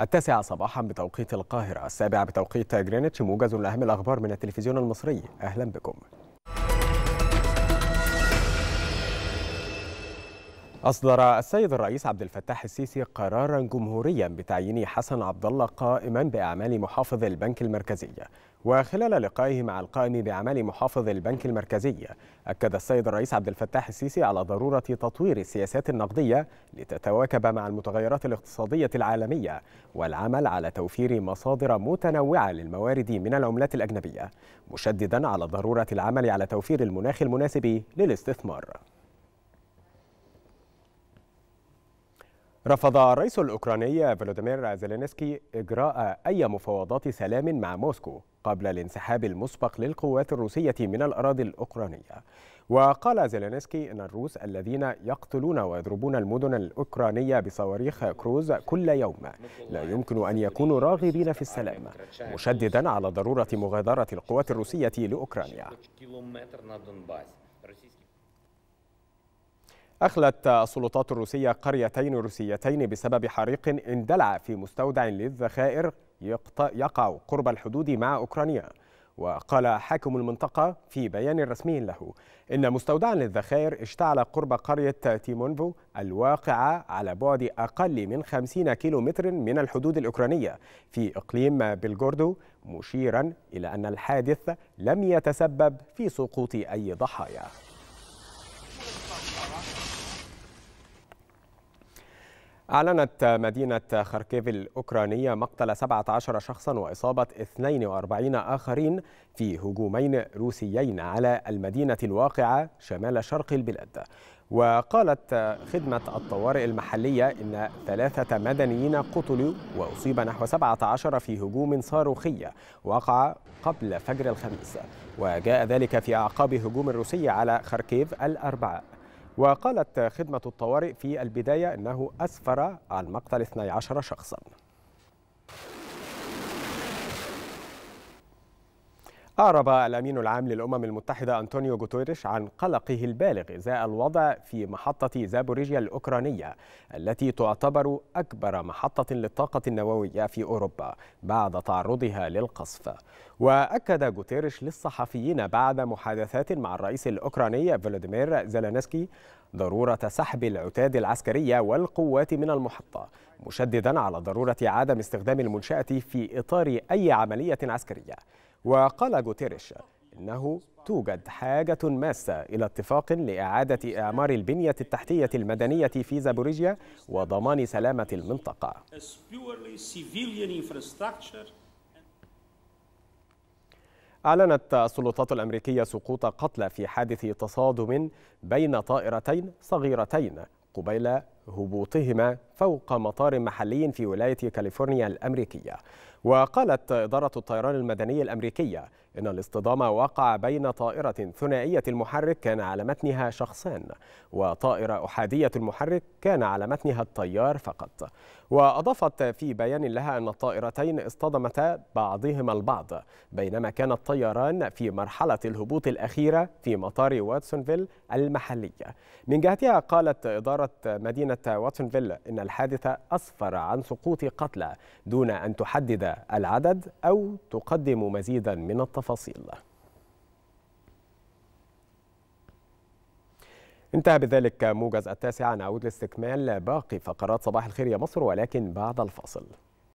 التاسعة صباحا بتوقيت القاهرة السابعة بتوقيت جرينتش موجز لأهم الأخبار من التلفزيون المصري أهلا بكم أصدر السيد الرئيس عبد الفتاح السيسي قرارا جمهوريا بتعيين حسن عبد الله قائما بأعمال محافظ البنك المركزي وخلال لقائه مع القائم بأعمال محافظ البنك المركزي أكد السيد الرئيس عبد الفتاح السيسي على ضرورة تطوير السياسات النقدية لتتواكب مع المتغيرات الاقتصادية العالمية والعمل على توفير مصادر متنوعة للموارد من العملات الأجنبية مشددا على ضرورة العمل على توفير المناخ المناسب للاستثمار رفض الرئيس الأوكراني فلوديمير زيلينسكي إجراء أي مفاوضات سلام مع موسكو قبل الانسحاب المسبق للقوات الروسية من الأراضي الأوكرانية وقال زيلينسكي أن الروس الذين يقتلون ويضربون المدن الأوكرانية بصواريخ كروز كل يوم لا يمكن أن يكونوا راغبين في السلام مشددا على ضرورة مغادرة القوات الروسية لأوكرانيا أخلت السلطات الروسية قريتين روسيتين بسبب حريق اندلع في مستودع للذخائر يقع قرب الحدود مع أوكرانيا وقال حاكم المنطقة في بيان رسمي له إن مستودعا للذخائر اشتعل قرب قرية تيمونفو الواقعة على بعد أقل من 50 كيلومتر من الحدود الأوكرانية في إقليم بلغوردو مشيرا إلى أن الحادث لم يتسبب في سقوط أي ضحايا أعلنت مدينة خاركيف الأوكرانية مقتل 17 شخصا وإصابة 42 آخرين في هجومين روسيين على المدينة الواقعة شمال شرق البلاد وقالت خدمة الطوارئ المحلية إن ثلاثة مدنيين قتلوا وأصيب نحو 17 في هجوم صاروخي وقع قبل فجر الخميس وجاء ذلك في أعقاب هجوم روسي على خاركيف الأربعاء وقالت خدمة الطوارئ في البداية أنه أسفر عن مقتل 12 شخصاً أعرب الأمين العام للأمم المتحدة أنطونيو غوتيريش عن قلقه البالغ إزاء الوضع في محطة زابوريجيا الأوكرانية التي تعتبر أكبر محطة للطاقة النووية في أوروبا بعد تعرضها للقصف وأكد غوتيريش للصحفيين بعد محادثات مع الرئيس الأوكراني فلاديمير زيلانسكي ضرورة سحب العتاد العسكرية والقوات من المحطة مشددا على ضرورة عدم استخدام المنشأة في إطار أي عملية عسكرية وقال غوتيريش إنه توجد حاجة ماسة إلى اتفاق لإعادة إعمار البنية التحتية المدنية في زابوريجيا وضمان سلامة المنطقة أعلنت السلطات الأمريكية سقوط قتلى في حادث تصادم بين طائرتين صغيرتين قبيل هبوطهما فوق مطار محلي في ولاية كاليفورنيا الأمريكية وقالت إدارة الطيران المدني الأمريكية إن الاصطدام وقع بين طائرة ثنائية المحرك كان على متنها شخصان وطائرة أحادية المحرك كان على متنها الطيار فقط وأضافت في بيان لها أن الطائرتين اصطدمتا بعضهما البعض بينما كان الطياران في مرحلة الهبوط الأخيرة في مطار واتسونفيل المحلية من جهتها قالت إدارة مدينة واتسونفيل إن الحادث أسفر عن سقوط قتلى دون أن تحدد العدد أو تقدم مزيدا من التفاصيل التفاصيل انتهى بذلك موجز التاسع نعود لاستكمال باقي فقرات صباح الخير يا مصر ولكن بعد الفاصل